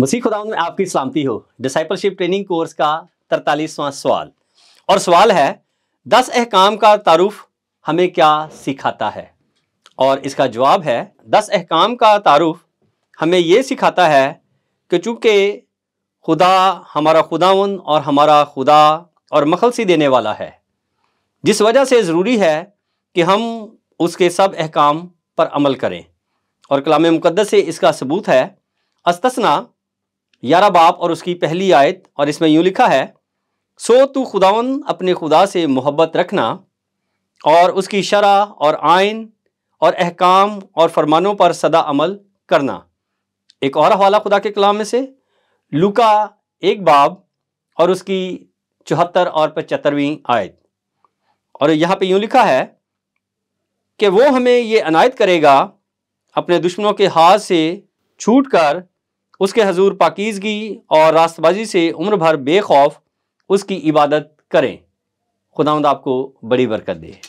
मसीह खुदा में आपकी सलामती हो डिसाइपलशिप ट्रेनिंग कोर्स का तरतालीसवां सवाल और सवाल है दस अहकाम का तारुफ हमें क्या सिखाता है और इसका जवाब है दस अहकाम का तारुफ हमें ये सिखाता है कि चूँकि खुदा हमारा खुदाउन और हमारा खुदा और मखलसी देने वाला है जिस वजह से ज़रूरी है कि हम उसके सब अहकाम पर अमल करें और कलाम मुकदस से इसका सबूत है अस्तना ग्यारह बाप और उसकी पहली आयत और इसमें यूँ लिखा है सो तू खुदावन अपने खुदा से मोहब्बत रखना और उसकी शरा और आयन और अहकाम और फरमानों पर सदा अमल करना एक और हवाला खुदा के कलाम में से लुका एक बाब और उसकी चौहत्तर और पचहत्तरवीं आयत और यहाँ पे यूँ लिखा है कि वो हमें ये अनायत करेगा अपने दुश्मनों के हाथ से छूट कर उसके हजूर पाकिजगी और रास्तबाजी से उम्र भर बेखौफ उसकी इबादत करें खुदांद आपको बड़ी बरकत दे